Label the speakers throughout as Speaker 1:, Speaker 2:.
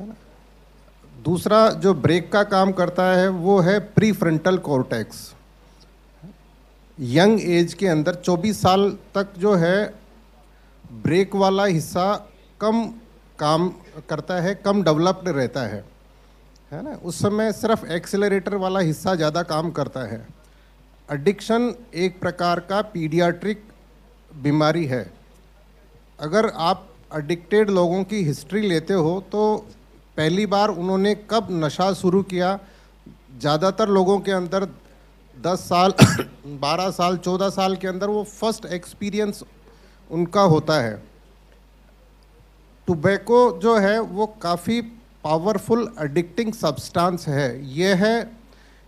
Speaker 1: है ना दूसरा जो ब्रेक का काम करता है वो है prefrontal cortex young age के अंदर 24 साल तक जो है ब्रेक वाला हिस्सा कम काम करता है कम डेवलप्ड रहता है है ना उस समय सिर्फ एक्सेलरेटर वाला हिस्सा ज़्यादा काम करता है एडिक्शन एक प्रकार का पीडियाट्रिक बीमारी है अगर आप एडिक्टेड लोगों की हिस्ट्री लेते हो तो पहली बार उन्होंने कब नशा शुरू किया ज़्यादातर लोगों के अंदर 10 साल 12 साल 14 साल के अंदर वो फर्स्ट एक्सपीरियंस उनका होता है टुबैको जो है वो काफ़ी पावरफुल एडिक्टिंग सब्सटेंस है ये है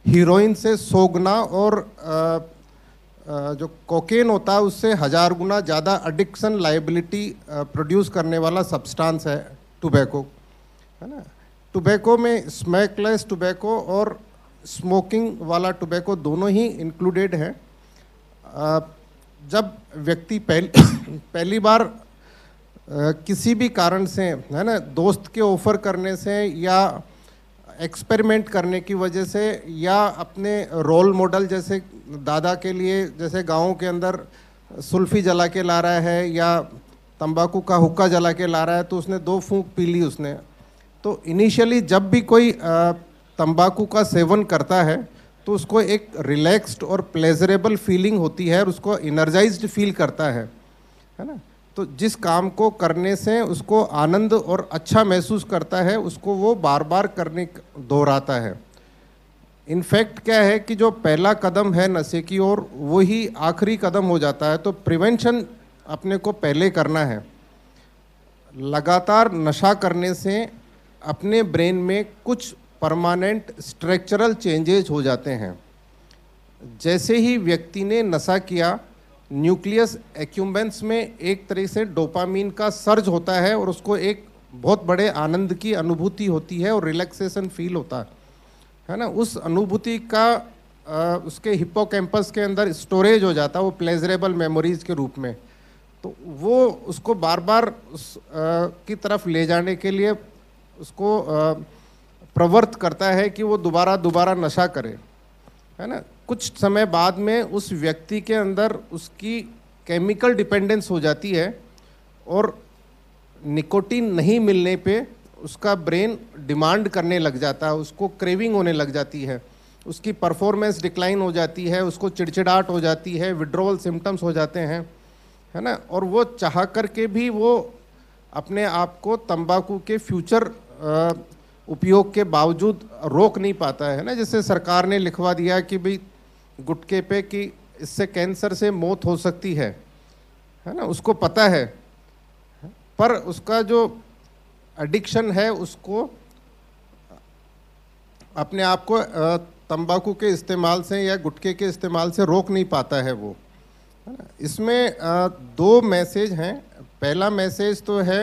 Speaker 1: हीरोइन से सोगना और आ, आ, जो कोकेन होता है उससे हज़ार गुना ज़्यादा एडिक्शन लाइबिलिटी प्रोड्यूस करने वाला सब्सटेंस है टुबैको है ना टोबैको में स्मैकलेस टोबैको और स्मोकिंग वाला टोबैको दोनों ही इंक्लूडेड है जब व्यक्ति पहली पहली बार किसी भी कारण से है ना दोस्त के ऑफर करने से या एक्सपेरिमेंट करने की वजह से या अपने रोल मॉडल जैसे दादा के लिए जैसे गाँव के अंदर सुल्फी जला के ला रहा है या तंबाकू का हुक्का जला के ला रहा है तो उसने दो फूंक पी ली उसने तो इनिशियली जब भी कोई तंबाकू का सेवन करता है तो उसको एक रिलैक्स्ड और प्लेजरेबल फीलिंग होती है और उसको इनर्जाइज्ड फील करता है है ना तो जिस काम को करने से उसको आनंद और अच्छा महसूस करता है उसको वो बार बार करने दोहराता है इनफैक्ट क्या है कि जो पहला कदम है नशे की ओर वो ही आखिरी कदम हो जाता है तो प्रिवेंशन अपने को पहले करना है लगातार नशा करने से अपने ब्रेन में कुछ परमानेंट स्ट्रक्चरल चेंजेज हो जाते हैं जैसे ही व्यक्ति ने नशा किया न्यूक्लियस एक्यूम्बेंस में एक तरह से डोपामीन का सर्ज होता है और उसको एक बहुत बड़े आनंद की अनुभूति होती है और रिलैक्सेशन फील होता है है ना उस अनुभूति का आ, उसके हिप्पोकैम्पस के अंदर स्टोरेज हो जाता है वो प्लेजरेबल मेमोरीज के रूप में तो वो उसको बार बार उस आ, की तरफ ले जाने के लिए उसको प्रवर्त करता है कि वो दोबारा दोबारा नशा करे है ना कुछ समय बाद में उस व्यक्ति के अंदर उसकी केमिकल डिपेंडेंस हो जाती है और निकोटीन नहीं मिलने पे उसका ब्रेन डिमांड करने लग जाता है उसको क्रेविंग होने लग जाती है उसकी परफॉर्मेंस डिक्लाइन हो जाती है उसको चिड़चिड़ाहट हो जाती है विड्रोवल सिम्टम्स हो जाते हैं है ना और वो चाह कर के भी वो अपने आप को तंबाकू के फ्यूचर उपयोग के बावजूद रोक नहीं पाता है ना जैसे सरकार ने लिखवा दिया कि भाई गुटके पे कि इससे कैंसर से मौत हो सकती है है ना उसको पता है पर उसका जो एडिक्शन है उसको अपने आप को तंबाकू के इस्तेमाल से या गुटके के इस्तेमाल से रोक नहीं पाता है वो इसमें दो मैसेज हैं पहला मैसेज तो है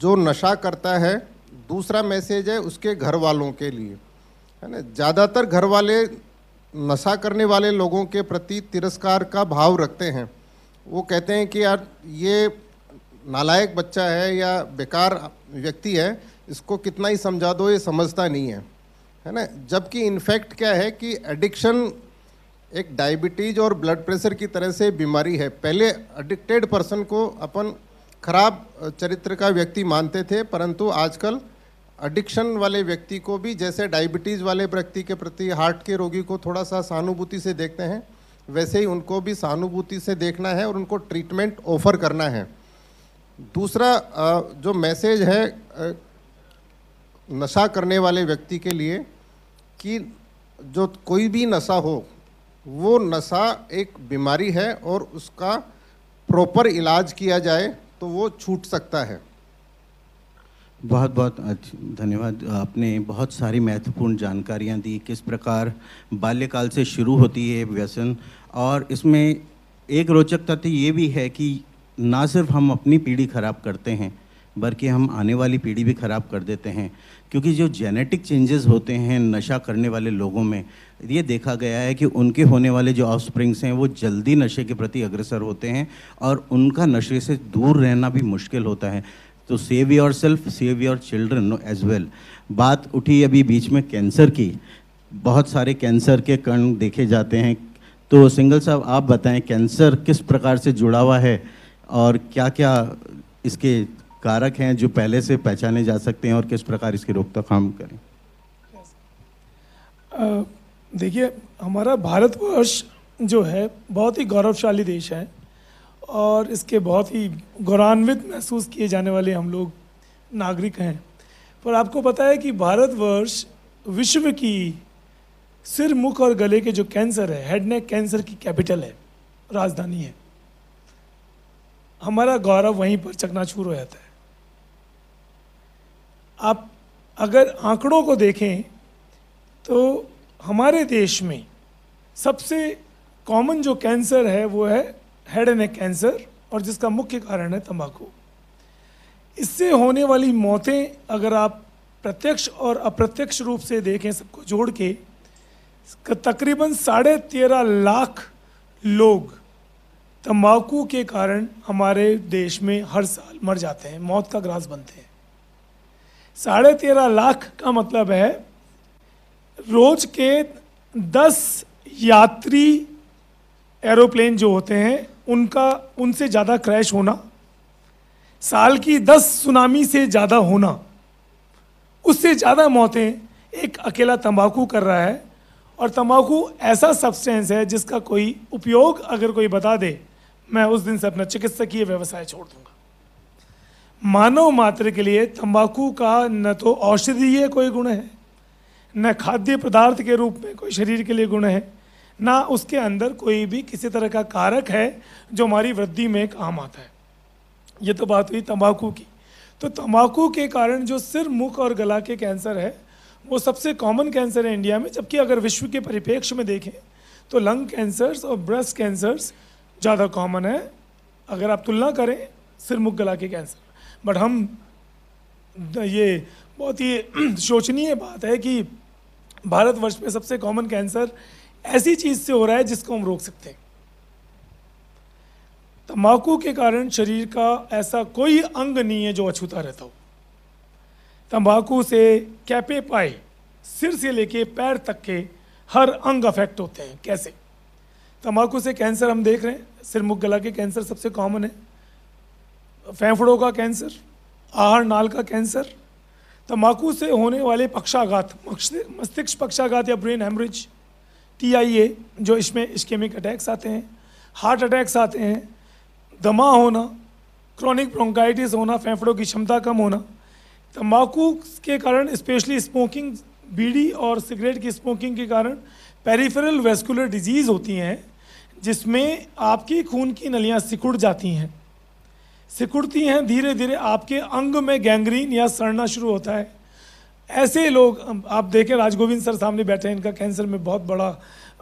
Speaker 1: जो नशा करता है दूसरा मैसेज है उसके घर वालों के लिए है ना ज़्यादातर घर वाले नशा करने वाले लोगों के प्रति तिरस्कार का भाव रखते हैं वो कहते हैं कि यार ये नालायक बच्चा है या बेकार व्यक्ति है इसको कितना ही समझा दो ये समझता नहीं है है ना जबकि इनफैक्ट क्या है कि एडिक्शन एक डायबिटीज और ब्लड प्रेशर की तरह से बीमारी है पहले एडिक्टेड पर्सन को अपन खराब चरित्र का व्यक्ति मानते थे परंतु आजकल एडिक्शन वाले व्यक्ति को भी जैसे डायबिटीज़ वाले व्यक्ति के प्रति हार्ट के रोगी को थोड़ा सा सहानुभूति से देखते हैं वैसे ही उनको भी सहानुभूति से देखना है और उनको ट्रीटमेंट ऑफर करना है दूसरा जो मैसेज है नशा करने वाले व्यक्ति के लिए कि जो कोई भी नशा हो वो नशा एक बीमारी है और उसका प्रॉपर इलाज किया जाए तो वो छूट सकता है
Speaker 2: बहुत बहुत धन्यवाद आपने बहुत सारी महत्वपूर्ण जानकारियाँ दी किस प्रकार बाल्यकाल से शुरू होती है व्यसन और इसमें एक रोचक तथ्य ये भी है कि ना सिर्फ हम अपनी पीढ़ी खराब करते हैं बल्कि हम आने वाली पीढ़ी भी खराब कर देते हैं क्योंकि जो जेनेटिक चेंजेस होते हैं नशा करने वाले लोगों में ये देखा गया है कि उनके होने वाले जो ऑफ हैं वो जल्दी नशे के प्रति अग्रसर होते हैं और उनका नशे से दूर रहना भी मुश्किल होता है तो save yourself save your children as well बात उठी अभी बीच में कैंसर की बहुत सारे कैंसर के कण देखे जाते हैं तो सिंगल साहब आप बताएं कैंसर किस प्रकार से जुड़ा हुआ है और क्या क्या इसके कारक हैं जो पहले से पहचाने जा सकते हैं और किस प्रकार इसकी रोकथाम करें
Speaker 3: देखिए हमारा भारतवर्ष जो है बहुत ही गौरवशाली देश है और इसके बहुत ही गौरवान्वित महसूस किए जाने वाले हम लोग नागरिक हैं पर आपको पता है कि भारतवर्ष विश्व की सिर मुख और गले के जो कैंसर है हेड नेक कैंसर की कैपिटल है राजधानी है हमारा गौरव वहीं पर चकनाचूर हो जाता है आप अगर आंकड़ों को देखें तो हमारे देश में सबसे कॉमन जो कैंसर है वो है हेड एंड नेक कैंसर और जिसका मुख्य कारण है तंबाकू इससे होने वाली मौतें अगर आप प्रत्यक्ष और अप्रत्यक्ष रूप से देखें सबको जोड़ के तकरीबन साढ़े तेरह लाख लोग तंबाकू के कारण हमारे देश में हर साल मर जाते हैं मौत का ग्रास बनते हैं साढ़े तेरह लाख का मतलब है रोज के दस यात्री एरोप्लेन जो होते हैं उनका उनसे ज़्यादा क्रैश होना साल की दस सुनामी से ज़्यादा होना उससे ज़्यादा मौतें एक अकेला तंबाकू कर रहा है और तंबाकू ऐसा सब्सटेंस है जिसका कोई उपयोग अगर कोई बता दे मैं उस दिन से अपना चिकित्सकीय व्यवसाय छोड़ दूंगा मानव मात्र के लिए तंबाकू का न तो औषधीय कोई गुण है न खाद्य पदार्थ के रूप में कोई शरीर के लिए गुण है ना उसके अंदर कोई भी किसी तरह का कारक है जो हमारी वृद्धि में काम आता है ये तो बात हुई तंबाकू की तो तंबाकू के कारण जो सिर मुख और गला के कैंसर है वो सबसे कॉमन कैंसर है इंडिया में जबकि अगर विश्व के परिप्रेक्ष्य में देखें तो लंग कैंसर्स और ब्रेस्ट कैंसर्स ज़्यादा कॉमन है अगर आप तुलना करें सिर मुख गला के कैंसर बट हम ये बहुत ही शोचनीय बात है कि भारतवर्ष में सबसे कॉमन कैंसर ऐसी चीज़ से हो रहा है जिसको हम रोक सकते हैं तम्बाकू के कारण शरीर का ऐसा कोई अंग नहीं है जो अछूता रहता हो तम्बाकू से कैपे पाए सिर से लेके पैर तक के हर अंग अफेक्ट होते हैं कैसे तम्बाकू से कैंसर हम देख रहे हैं सिर मुख गला के कैंसर सबसे कॉमन है फेफड़ों का कैंसर आहार नाल का कैंसर तम्बाकू से होने वाले पक्षाघात मस्तिष्क पक्षाघात या ब्रेन हेमरेज टीआईए जो इसमें इस्केमिक अटैक्स आते हैं हार्ट अटैक्स आते हैं दमा होना क्रॉनिक ब्रोंकाइटिस होना फेफड़ों की क्षमता कम होना तम्बाकू के कारण स्पेशली स्मोकिंग बीड़ी और सिगरेट की स्मोकिंग के कारण पेरीफेरल वेस्कुलर डिजीज़ होती हैं जिसमें आपकी खून की नलियाँ सिकुड़ जाती हैं सिकुड़ती हैं धीरे धीरे आपके अंग में गैंग्रीन या सड़ना शुरू होता है ऐसे लोग आप देखें राजगोविंद सर सामने बैठे हैं इनका कैंसर में बहुत बड़ा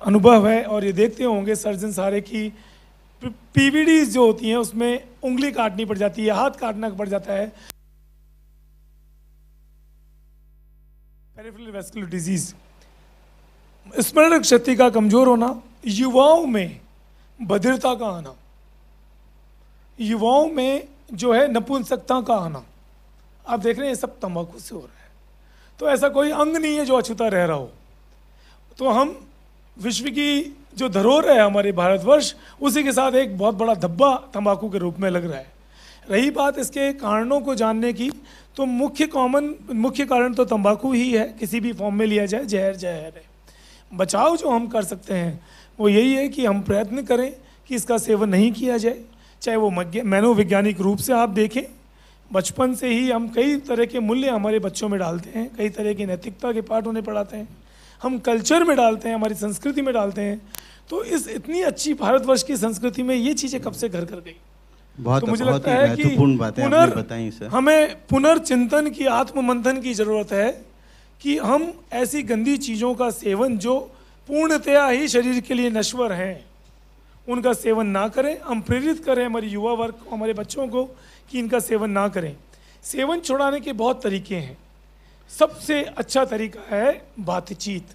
Speaker 3: अनुभव है और ये देखते होंगे सर्जन सारे की पीवीडी जो होती हैं उसमें उंगली काटनी पड़ जाती है हाथ काटना पड़ जाता है डिजीज स्मरण शक्ति का कमजोर होना युवाओं में बधिरता का आना युवाओं में जो है नपुंसकता का आना आप देख रहे हैं सब तंबाकू से हो रहा है तो ऐसा कोई अंग नहीं है जो अछूता रह रहा हो तो हम विश्व की जो धरोहर है हमारे भारतवर्ष उसी के साथ एक बहुत बड़ा धब्बा तंबाकू के रूप में लग रहा है रही बात इसके कारणों को जानने की तो मुख्य कॉमन मुख्य कारण तो तंबाकू ही है किसी भी फॉर्म में लिया जाए जहर जहर है बचाव जो हम कर सकते हैं वो यही है कि हम प्रयत्न करें कि इसका सेवन नहीं किया जाए चाहे वो मनोवैज्ञानिक रूप से आप देखें बचपन से ही हम कई तरह के मूल्य हमारे बच्चों में डालते हैं कई तरह की नैतिकता के पाठ उन्हें पढ़ाते हैं हम कल्चर में डालते हैं हमारी संस्कृति में डालते हैं तो इस इतनी अच्छी भारतवर्ष की संस्कृति में ये चीज़ें कब से घर कर गई बहुत तो मुझे बहुत लगता है कि पुनर् हमें पुनर्चिंतन की आत्म मंथन की ज़रूरत है कि हम ऐसी गंदी चीज़ों का सेवन जो पूर्णतया ही शरीर के लिए नश्वर हैं उनका सेवन ना करें हम प्रेरित करें हमारे युवा वर्ग को हमारे बच्चों को कि इनका सेवन ना करें सेवन छुड़ाने के बहुत तरीके हैं सबसे अच्छा तरीका है बातचीत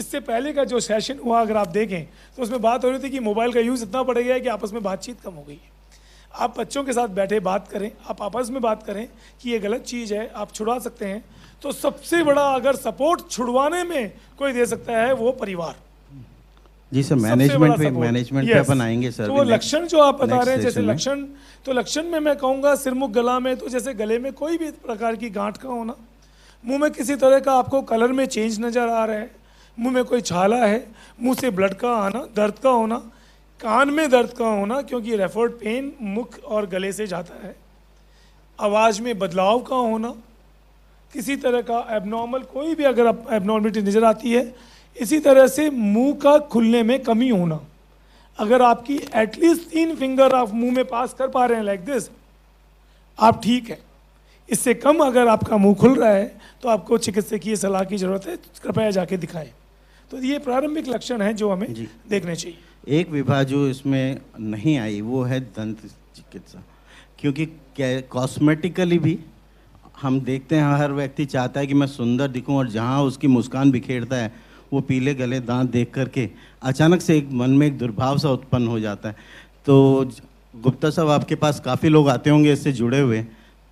Speaker 3: इससे पहले का जो सेशन हुआ अगर आप देखें तो उसमें बात हो रही थी कि मोबाइल का यूज़ इतना बढ़ गया है कि आपस में बातचीत कम हो गई है आप बच्चों के साथ बैठे बात करें आप आपस में बात करें कि ये गलत चीज़ है आप छुड़ा सकते हैं तो सबसे बड़ा अगर सपोर्ट छुड़वाने में कोई दे सकता है वो परिवार
Speaker 2: जी सर मैनेजमेंट पे मैनेजमेंट yes. पे अपन आएंगे सर तो लक्षण जो आप बता रहे हैं जैसे लक्षण
Speaker 3: तो लक्षण में मैं कहूँगा सिरमुख गला में तो जैसे गले में कोई भी प्रकार की गांठ का होना मुंह में किसी तरह का आपको कलर में चेंज नज़र आ रहा है मुंह में कोई छाला है मुंह से ब्लड का आना दर्द का होना कान में दर्द का होना क्योंकि रेफर्ड पेन मुख और गले से जाता है आवाज़ में बदलाव का होना किसी तरह का एबनॉर्मल कोई भी अगर एबनॉर्मलिटी नज़र आती है इसी तरह से मुंह का खुलने में कमी होना अगर आपकी एटलीस्ट तीन फिंगर आप मुंह में पास कर पा रहे हैं लाइक दिस आप ठीक है इससे कम अगर आपका मुंह खुल रहा है तो आपको चिकित्सकीय सलाह की जरूरत है कृपया जाके दिखाएं तो ये प्रारंभिक लक्षण है जो हमें देखने चाहिए
Speaker 2: एक विभा जो इसमें नहीं आई वो है दंत चिकित्सा क्योंकि कॉस्मेटिकली भी हम देखते हैं हर व्यक्ति चाहता है कि मैं सुंदर दिखूं और जहां उसकी मुस्कान बिखेरता है वो पीले गले दांत देख करके अचानक से एक मन में एक दुर्भाव सा उत्पन्न हो जाता है तो गुप्ता साहब आपके पास काफ़ी लोग आते होंगे इससे जुड़े हुए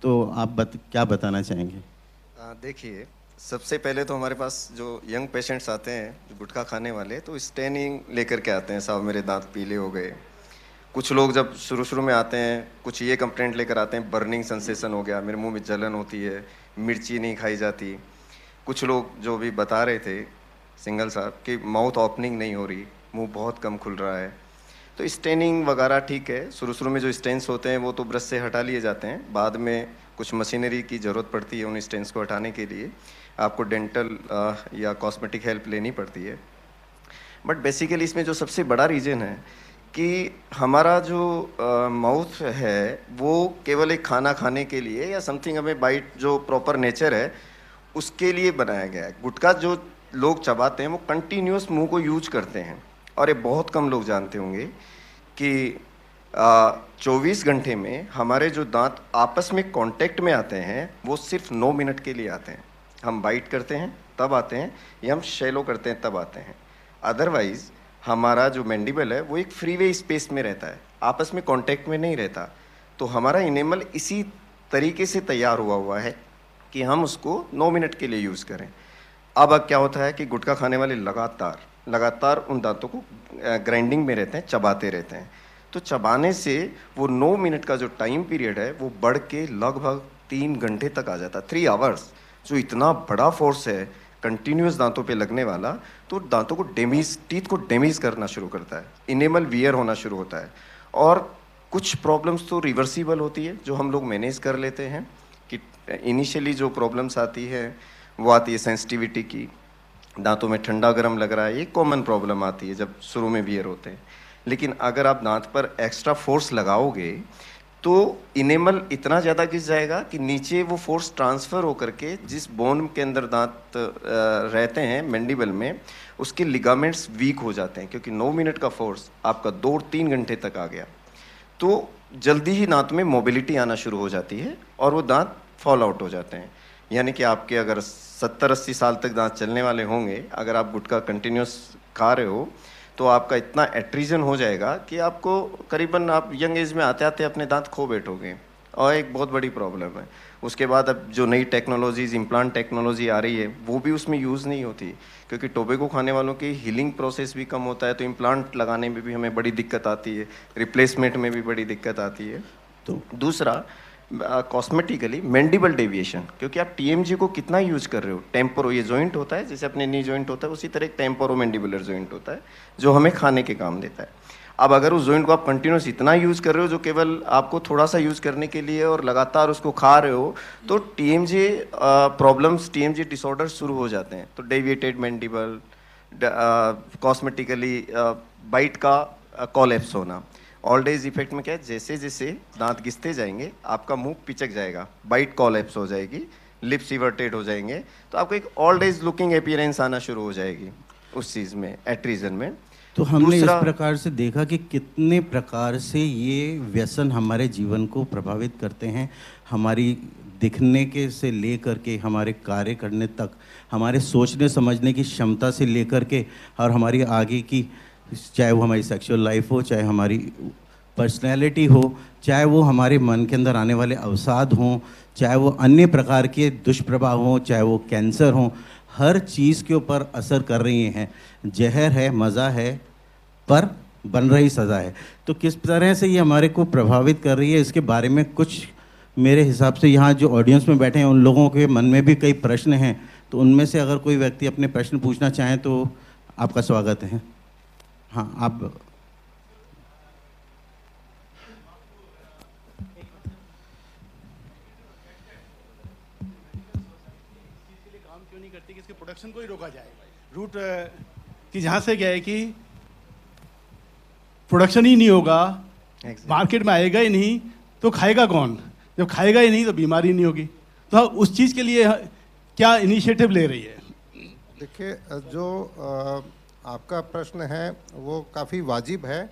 Speaker 2: तो आप बत, क्या बताना चाहेंगे
Speaker 4: देखिए सबसे पहले तो हमारे पास जो यंग पेशेंट्स आते हैं जो गुटखा खाने वाले तो स्टेनिंग लेकर के आते हैं साहब मेरे दांत पीले हो गए कुछ लोग जब शुरू शुरू में आते हैं कुछ ये कंप्लेंट लेकर आते हैं बर्निंग सेंसेशन हो गया मेरे मुंह में जलन होती है मिर्ची नहीं खाई जाती कुछ लोग जो भी बता रहे थे सिंगल साहब कि माउथ ओपनिंग नहीं हो रही मुंह बहुत कम खुल रहा है तो स्टेनिंग वगैरह ठीक है शुरू शुरू में जो स्टेंस होते हैं वो तो ब्रश से हटा लिए जाते हैं बाद में कुछ मशीनरी की ज़रूरत पड़ती है उन स्टेंस को हटाने के लिए आपको डेंटल या कॉस्मेटिक हेल्प लेनी पड़ती है बट बेसिकली इसमें जो सबसे बड़ा रीज़न है कि हमारा जो माउथ है वो केवल एक खाना खाने के लिए या समथिंग हमें बाइट जो प्रॉपर नेचर है उसके लिए बनाया गया है गुटका जो लोग चबाते हैं वो कंटिन्यूस मुंह को यूज करते हैं और ये बहुत कम लोग जानते होंगे कि चौबीस घंटे में हमारे जो दांत आपस में कांटेक्ट में आते हैं वो सिर्फ नौ मिनट के लिए आते हैं हम बाइट करते हैं तब आते हैं या हम शेलो करते हैं तब आते हैं अदरवाइज़ हमारा जो मैंडिबल है वो एक फ्रीवे स्पेस में रहता है आपस में कांटेक्ट में नहीं रहता तो हमारा इनेमल इसी तरीके से तैयार हुआ हुआ है कि हम उसको नौ मिनट के लिए यूज़ करें अब अब क्या होता है कि गुटखा खाने वाले लगातार लगातार उन दांतों को ग्राइंडिंग में रहते हैं चबाते रहते हैं तो चबाने से वो नौ मिनट का जो टाइम पीरियड है वो बढ़ के लगभग तीन घंटे तक आ जाता है थ्री आवर्स जो इतना बड़ा फोर्स है कंटिन्यूस दांतों पे लगने वाला तो दांतों को डेमेज टीथ को डेमेज करना शुरू करता है इनेमल वियर होना शुरू होता है और कुछ प्रॉब्लम्स तो रिवर्सिबल होती है जो हम लोग मैनेज कर लेते हैं कि इनिशियली जो प्रॉब्लम्स आती है वो आती है सेंसिटिविटी की दांतों में ठंडा गर्म लग रहा है ये कॉमन प्रॉब्लम आती है जब शुरू में बियर होते हैं लेकिन अगर आप दांत पर एक्स्ट्रा फोर्स लगाओगे तो इनेमल इतना ज़्यादा घिस जाएगा कि नीचे वो फोर्स ट्रांसफ़र होकर के जिस बोन के अंदर दांत रहते हैं मैंडिबल में उसके लिगामेंट्स वीक हो जाते हैं क्योंकि नौ मिनट का फोर्स आपका दो तीन घंटे तक आ गया तो जल्दी ही दांत में मोबिलिटी आना शुरू हो जाती है और वो दांत फॉल आउट हो जाते हैं यानी कि आपके अगर सत्तर अस्सी साल तक दांत चलने वाले होंगे अगर आप गुटखा कंटिन्यूस खा रहे हो तो आपका इतना एट्रीजन हो जाएगा कि आपको करीबन आप यंग एज में आते आते अपने दांत खो बैठोगे और एक बहुत बड़ी प्रॉब्लम है उसके बाद अब जो नई टेक्नोलॉजीज इम्प्लांट टेक्नोलॉजी आ रही है वो भी उसमें यूज़ नहीं होती क्योंकि टोबेको खाने वालों की हीलिंग प्रोसेस भी कम होता है तो इम्प्लांट लगाने में भी हमें बड़ी दिक्कत आती है रिप्लेसमेंट में भी बड़ी दिक्कत आती है तो दूसरा कॉस्मेटिकली मेंडिबल डेविएशन क्योंकि आप टीएमजी को कितना यूज कर रहे हो टेम्पोरो ये जॉइंट होता है जैसे अपने नी जॉइंट होता है उसी तरह एक टेम्पोरो मेंडिबुलर जॉइंट होता है जो हमें खाने के काम देता है अब अगर उस जॉइंट को आप कंटिन्यूस इतना यूज़ कर रहे हो जो केवल आपको थोड़ा सा यूज़ करने के लिए और लगातार उसको खा रहे हो तो टीएमजी प्रॉब्लम्स टीएमजी डिसऑर्डर शुरू हो जाते हैं तो डेविएटेड मेंडिबल कॉस्मेटिकली बाइट का कॉलेप्स होना ऑल एज इफेक्ट में क्या है जैसे जैसे दांत घिसते जाएंगे आपका मुंह पिचक जाएगा बाइट कॉलेप्स हो जाएगी लिप्स इवर्टेड हो जाएंगे तो आपको एक ऑल एज लुकिंग अपियरेंस आना शुरू हो जाएगी उस चीज़ में एट्रीजन में तो हमने इस
Speaker 2: प्रकार से देखा कि कितने प्रकार से ये व्यसन हमारे जीवन को प्रभावित करते हैं हमारी दिखने के से लेकर के हमारे कार्य करने तक हमारे सोचने समझने की क्षमता से लेकर के और हमारी आगे की चाहे वो हमारी सेक्सुअल लाइफ हो चाहे हमारी पर्सनैलिटी हो चाहे वो हमारे मन के अंदर आने वाले अवसाद हों चाहे वो अन्य प्रकार के दुष्प्रभाव हों चाहे वो कैंसर हों हर चीज़ के ऊपर असर कर रही हैं जहर है मज़ा है पर बन रही सज़ा है तो किस तरह से ये हमारे को प्रभावित कर रही है इसके बारे में कुछ मेरे हिसाब से यहाँ जो ऑडियंस में बैठे हैं उन लोगों के मन में भी कई प्रश्न हैं तो उनमें से अगर कोई व्यक्ति अपने प्रश्न पूछना चाहें तो आपका स्वागत है हाँ आप
Speaker 3: प्रोडक्शन को ही रोका जाए रूट कि जहां से क्या है कि प्रोडक्शन ही नहीं होगा मार्केट में आएगा ही नहीं तो खाएगा कौन जब खाएगा ही नहीं तो बीमारी नहीं होगी तो उस चीज़ के लिए क्या इनिशिएटिव ले रही है
Speaker 1: देखिए जो आ, आपका प्रश्न है वो काफ़ी वाजिब है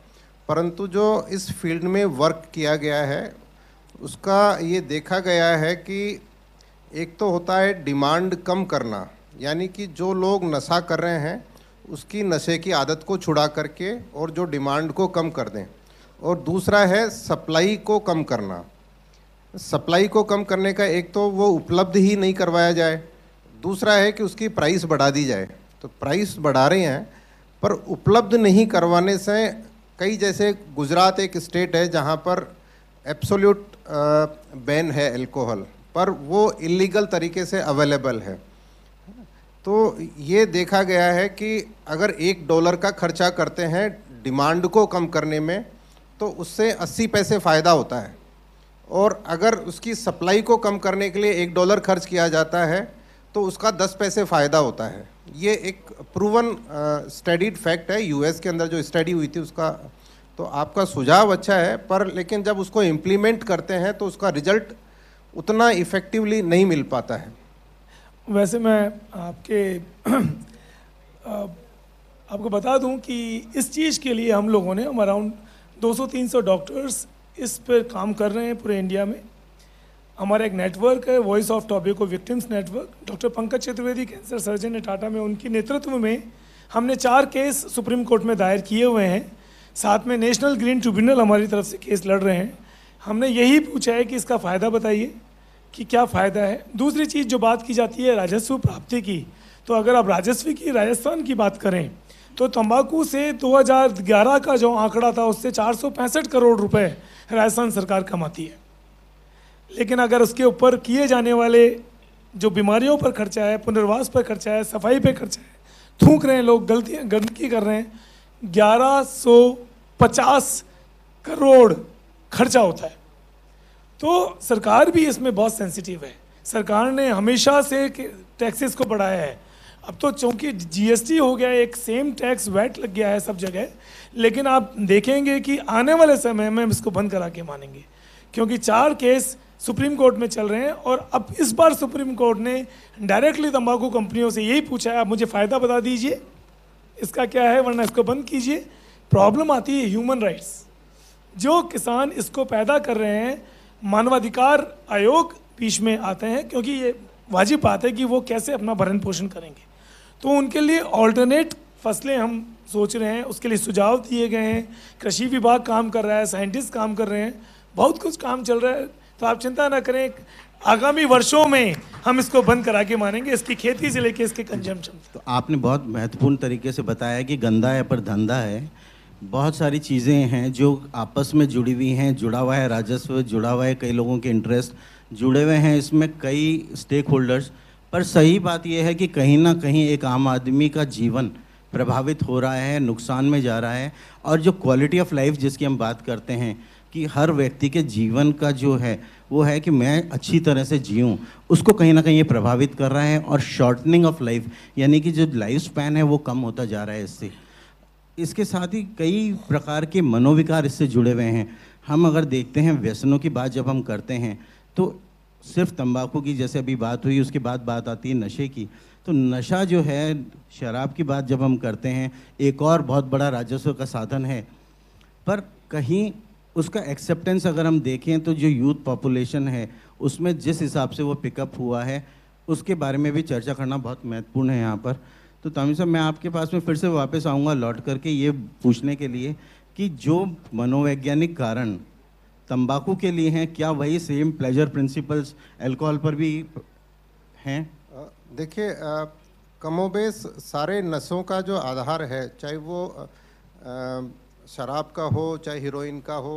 Speaker 1: परंतु जो इस फील्ड में वर्क किया गया है उसका ये देखा गया है कि एक तो होता है डिमांड कम करना यानी कि जो लोग नशा कर रहे हैं उसकी नशे की आदत को छुड़ा करके और जो डिमांड को कम कर दें और दूसरा है सप्लाई को कम करना सप्लाई को कम करने का एक तो वो उपलब्ध ही नहीं करवाया जाए दूसरा है कि उसकी प्राइस बढ़ा दी जाए तो प्राइस बढ़ा रहे हैं पर उपलब्ध नहीं करवाने से कई जैसे गुजरात एक स्टेट है जहाँ पर एब्सोल्यूट बैन है एल्कोहल पर वो इलीगल तरीके से अवेलेबल है तो ये देखा गया है कि अगर एक डॉलर का खर्चा करते हैं डिमांड को कम करने में तो उससे 80 पैसे फ़ायदा होता है और अगर उसकी सप्लाई को कम करने के लिए एक डॉलर खर्च किया जाता है तो उसका 10 पैसे फ़ायदा होता है ये एक प्रूवन स्टडीड फैक्ट है यूएस के अंदर जो स्टडी हुई थी उसका तो आपका सुझाव अच्छा है पर लेकिन जब उसको इम्प्लीमेंट करते हैं तो उसका रिजल्ट उतना इफ़ेक्टिवली नहीं मिल पाता है
Speaker 3: वैसे मैं आपके आपको बता दूं कि इस चीज़ के लिए हम लोगों ने हम अराउंड 200-300 डॉक्टर्स इस पर काम कर रहे हैं पूरे इंडिया में हमारा एक नेटवर्क है voice of tobacco victims network doctor Pankaj Chaturvedi cancer surgeon है टाटा में उनके नेतृत्व में हमने चार केस सुप्रीम कोर्ट में दायर किए हुए हैं साथ में नेशनल ग्रीन ट्रिब्यूनल हमारी तरफ से केस लड़ रहे हैं हमने यही पूछा है कि इसका फ़ायदा बताइए कि क्या फ़ायदा है दूसरी चीज़ जो बात की जाती है राजस्व प्राप्ति की तो अगर आप राजस्व की राजस्थान की बात करें तो तंबाकू से 2011 का जो आंकड़ा था उससे चार करोड़ रुपए राजस्थान सरकार कमाती है लेकिन अगर उसके ऊपर किए जाने वाले जो बीमारियों पर खर्चा है पुनर्वास पर खर्चा है सफाई पर खर्चा है थूक रहे हैं लोग गलतियाँ गंदगी कर रहे हैं ग्यारह सौ पचास करोड़ खर्चा होता है तो सरकार भी इसमें बहुत सेंसिटिव है सरकार ने हमेशा से टैक्सेस को बढ़ाया है अब तो चूँकि जीएसटी हो गया एक सेम टैक्स वैट लग गया है सब जगह लेकिन आप देखेंगे कि आने वाले समय में हम इसको बंद करा के मानेंगे क्योंकि चार केस सुप्रीम कोर्ट में चल रहे हैं और अब इस बार सुप्रीम कोर्ट ने डायरेक्टली तंबाकू कंपनियों से यही पूछा है आप मुझे फ़ायदा बता दीजिए इसका क्या है वरना इसको बंद कीजिए प्रॉब्लम आती है ह्यूमन राइट्स जो किसान इसको पैदा कर रहे हैं मानवाधिकार आयोग बीच में आते हैं क्योंकि ये वाजिब बात है कि वो कैसे अपना भरण पोषण करेंगे तो उनके लिए ऑल्टरनेट फसलें हम सोच रहे हैं उसके लिए सुझाव दिए गए हैं कृषि विभाग काम कर रहा है साइंटिस्ट काम कर रहे हैं बहुत कुछ काम चल रहा है तो आप चिंता ना करें आगामी वर्षों में हम इसको बंद करा के मानेंगे इसकी खेती से लेके इसके कंजम्पशन
Speaker 2: तो आपने बहुत महत्वपूर्ण तरीके से बताया कि गंदा है पर धंधा है बहुत सारी चीज़ें हैं जो आपस में जुड़ी हुई हैं जुड़ा हुआ है राजस्व जुड़ा हुआ है कई लोगों के इंटरेस्ट जुड़े हुए हैं इसमें कई स्टेक होल्डर्स पर सही बात यह है कि कहीं ना कहीं एक आम आदमी का जीवन प्रभावित हो रहा है नुकसान में जा रहा है और जो क्वालिटी ऑफ लाइफ जिसकी हम बात करते हैं कि हर व्यक्ति के जीवन का जो है वो है कि मैं अच्छी तरह से जीऊँ उसको कहीं ना कहीं ये प्रभावित कर रहा है और शॉर्टनिंग ऑफ लाइफ यानी कि जो लाइफ स्पैन है वो कम होता जा रहा है इससे इसके साथ ही कई प्रकार के मनोविकार इससे जुड़े हुए हैं हम अगर देखते हैं व्यसनों की बात जब हम करते हैं तो सिर्फ तंबाकू की जैसे अभी बात हुई उसके बाद बात आती है नशे की तो नशा जो है शराब की बात जब हम करते हैं एक और बहुत बड़ा राजस्व का साधन है पर कहीं उसका एक्सेप्टेंस अगर हम देखें तो जो यूथ पॉपुलेशन है उसमें जिस हिसाब से वो पिकअप हुआ है उसके बारे में भी चर्चा करना बहुत महत्वपूर्ण है यहाँ पर तो तामिम साहब मैं आपके पास में फिर से वापस आऊँगा लौट करके ये पूछने के लिए कि जो मनोवैज्ञानिक कारण तंबाकू के लिए हैं क्या वही सेम प्लेजर प्रिंसिपल्स एल्कोहल पर भी हैं
Speaker 1: देखिए कमोबेश सारे नशों का जो आधार है चाहे वो आ, आ, शराब का हो चाहे हीरोइन का हो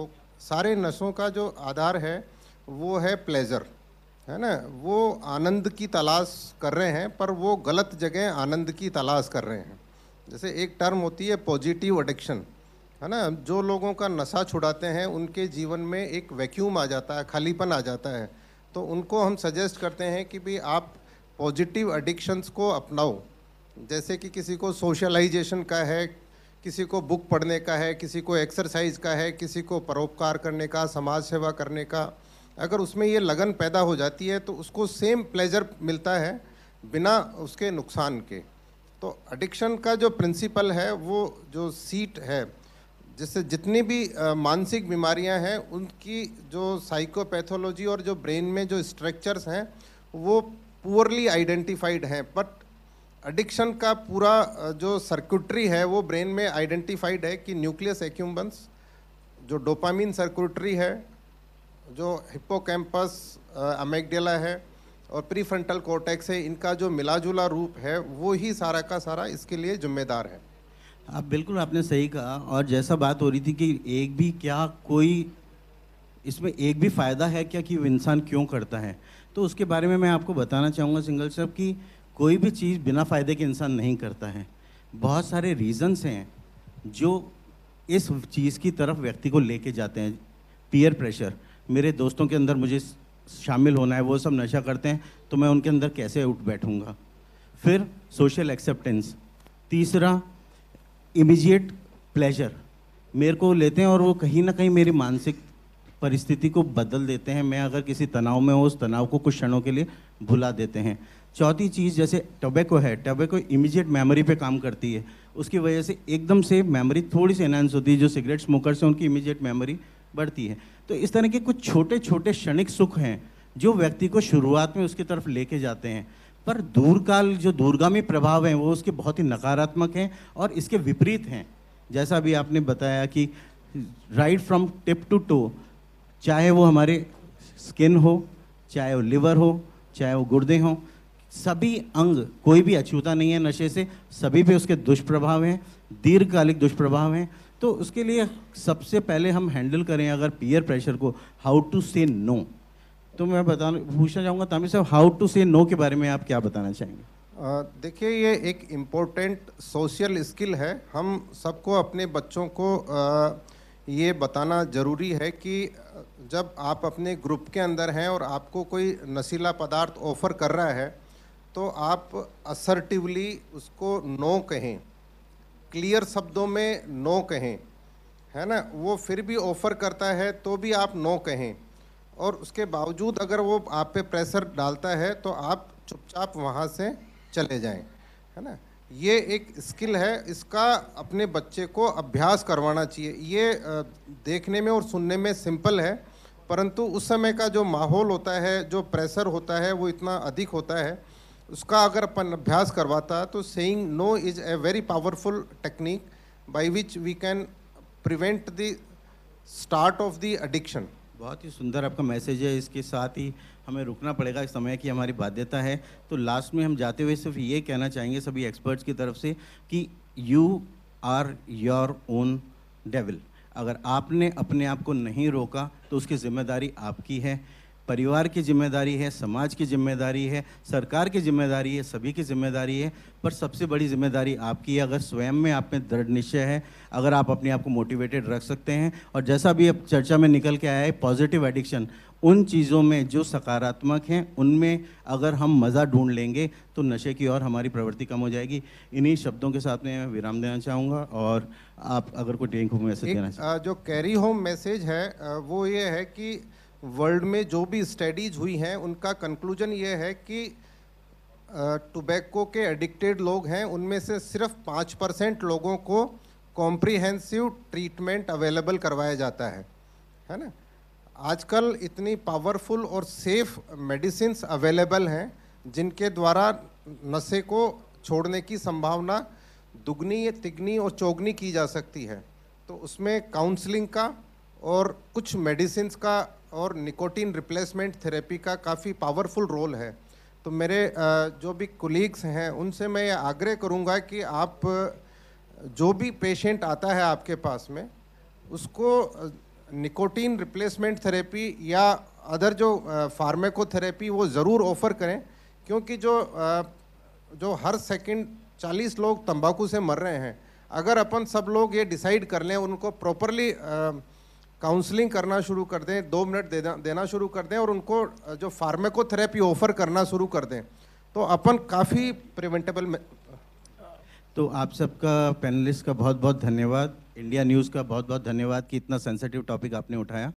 Speaker 1: सारे नशों का जो आधार है वो है प्लेजर है ना वो आनंद की तलाश कर रहे हैं पर वो गलत जगह आनंद की तलाश कर रहे हैं जैसे एक टर्म होती है पॉजिटिव एडिक्शन है ना जो लोगों का नशा छुड़ाते हैं उनके जीवन में एक वैक्यूम आ जाता है खालीपन आ जाता है तो उनको हम सजेस्ट करते हैं कि भी आप पॉजिटिव एडिक्शंस को अपनाओ जैसे कि किसी को सोशलाइजेशन का है किसी को बुक पढ़ने का है किसी को एक्सरसाइज का है किसी को परोपकार करने का समाज सेवा करने का अगर उसमें ये लगन पैदा हो जाती है तो उसको सेम प्लेजर मिलता है बिना उसके नुकसान के तो एडिक्शन का जो प्रिंसिपल है वो जो सीट है जिससे जितनी भी मानसिक बीमारियां हैं उनकी जो साइकोपैथोलॉजी और जो ब्रेन में जो स्ट्रक्चर्स हैं वो पुअरली आइडेंटिफाइड हैं बट एडिक्शन का पूरा जो सर्क्यूटरी है वो ब्रेन में आइडेंटिफाइड है कि न्यूक्लियस एक्यूम्बंस जो डोपामिन सर्क्यूटरी है जो हिप्पोकैम्पस अमेगडेला है और प्रीफ्रंटल कोर्टेक्स है इनका जो मिलाजुला रूप है वो ही सारा का सारा इसके लिए जिम्मेदार है
Speaker 2: आप बिल्कुल आपने सही कहा और जैसा बात हो रही थी कि एक भी क्या कोई इसमें एक भी फ़ायदा है क्या कि इंसान क्यों करता है तो उसके बारे में मैं आपको बताना चाहूँगा सिंगल साहब कि कोई भी चीज़ बिना फ़ायदे के इंसान नहीं करता है बहुत सारे रीज़न्स हैं जो इस चीज़ की तरफ व्यक्ति को लेके जाते हैं पीयर प्रेशर मेरे दोस्तों के अंदर मुझे शामिल होना है वो सब नशा करते हैं तो मैं उनके अंदर कैसे उठ बैठूँगा फिर सोशल एक्सेप्टेंस तीसरा इमीजिएट प्लेजर मेरे को लेते हैं और वो कहीं ना कहीं मेरी मानसिक परिस्थिति को बदल देते हैं मैं अगर किसी तनाव में हो उस तनाव को कुछ क्षणों के लिए भुला देते हैं चौथी चीज़ जैसे टोबैको है टोबैको इमीजिएट मेमोरी पे काम करती है उसकी वजह से एकदम से मेमोरी थोड़ी सी एनहेंस होती है जो सिगरेट स्मोकर से उनकी इमीजिएट मेमोरी बढ़ती है तो इस तरह के कुछ छोटे छोटे क्षणिक सुख हैं जो व्यक्ति को शुरुआत में उसकी तरफ लेके जाते हैं पर दूरकाल जो दूरगामी प्रभाव हैं वो उसके बहुत ही नकारात्मक हैं और इसके विपरीत हैं जैसा अभी आपने बताया कि right from tip to toe चाहे वो हमारे स्किन हो चाहे वो लिवर हो चाहे वो गुर्दे हों सभी अंग कोई भी अछूता नहीं है नशे से सभी पे उसके दुष्प्रभाव हैं दीर्घकालिक दुष्प्रभाव हैं तो उसके लिए सबसे पहले हम हैंडल करें अगर पीयर प्रेशर को हाउ टू से नो तो मैं बताना पूछना चाहूँगा तामिर साहब हाउ टू से नो के बारे में आप क्या बताना
Speaker 1: चाहेंगे देखिए ये एक इम्पोर्टेंट सोशल स्किल है हम सबको अपने बच्चों को आ, ये बताना ज़रूरी है कि जब आप अपने ग्रुप के अंदर हैं और आपको कोई नशीला पदार्थ ऑफ़र कर रहा है तो आप असर्टिवली उसको नो कहें क्लियर शब्दों में नो कहें है ना वो फिर भी ऑफ़र करता है तो भी आप नो कहें और उसके बावजूद अगर वो आप पे प्रेशर डालता है तो आप चुपचाप वहाँ से चले जाएं है ना ये एक स्किल है इसका अपने बच्चे को अभ्यास करवाना चाहिए ये देखने में और सुनने में सिंपल है परंतु उस समय का जो माहौल होता है जो प्रेशर होता है वो इतना अधिक होता है उसका अगर अपन अभ्यास करवाता तो saying no is a very powerful technique
Speaker 2: by which we can prevent the start of the addiction बहुत ही सुंदर आपका मैसेज है इसके साथ ही हमें रुकना पड़ेगा इस समय की हमारी बाध्यता है तो लास्ट में हम जाते हुए सिर्फ ये कहना चाहेंगे सभी एक्सपर्ट्स की तरफ से कि you are your own devil अगर आपने अपने आप को नहीं रोका तो उसकी जिम्मेदारी आपकी है परिवार की जिम्मेदारी है समाज की जिम्मेदारी है सरकार की जिम्मेदारी है सभी की जिम्मेदारी है पर सबसे बड़ी जिम्मेदारी आपकी है अगर स्वयं में आप में दृढ़ निश्चय है अगर आप अपने आप को मोटिवेटेड रख सकते हैं और जैसा भी अब चर्चा में निकल के आया है पॉजिटिव एडिक्शन उन चीज़ों में जो सकारात्मक हैं उनमें अगर हम मज़ा ढूंढ लेंगे तो नशे की ओर हमारी प्रवृत्ति कम हो जाएगी इन्हीं शब्दों के साथ में विराम देना चाहूँगा और आप अगर कोई टेक होम मैसेज देना
Speaker 1: जो कैरी होम मैसेज है वो ये है कि वर्ल्ड में जो भी स्टडीज हुई हैं उनका कंक्लूजन ये है कि टोबैको के एडिक्टेड लोग हैं उनमें से सिर्फ पाँच परसेंट लोगों को कॉम्प्रिहेंसिव ट्रीटमेंट अवेलेबल करवाया जाता है है ना आजकल इतनी पावरफुल और सेफ मेडिसिन अवेलेबल हैं जिनके द्वारा नशे को छोड़ने की संभावना दुगनी तिगनी और चौगनी की जा सकती है तो उसमें काउंसलिंग का और कुछ मेडिसिन का और निकोटीन रिप्लेसमेंट थेरेपी का काफ़ी पावरफुल रोल है तो मेरे जो भी कुलीग्स हैं उनसे मैं ये आग्रह करूँगा कि आप जो भी पेशेंट आता है आपके पास में उसको निकोटीन रिप्लेसमेंट थेरेपी या अदर जो फार्मेकोथेरेपी वो ज़रूर ऑफ़र करें क्योंकि जो जो हर सेकंड 40 लोग तंबाकू से मर रहे हैं अगर अपन सब लोग ये डिसाइड कर लें उनको प्रॉपरली काउंसलिंग करना शुरू कर दें दो मिनट दे देना शुरू कर दें और उनको जो फार्मेकोथेरेपी ऑफर करना शुरू कर दें तो
Speaker 2: अपन काफ़ी प्रिवेंटेबल में तो आप सबका पैनलिस्ट का बहुत बहुत धन्यवाद इंडिया न्यूज़ का बहुत बहुत धन्यवाद कि इतना सेंसिटिव टॉपिक आपने उठाया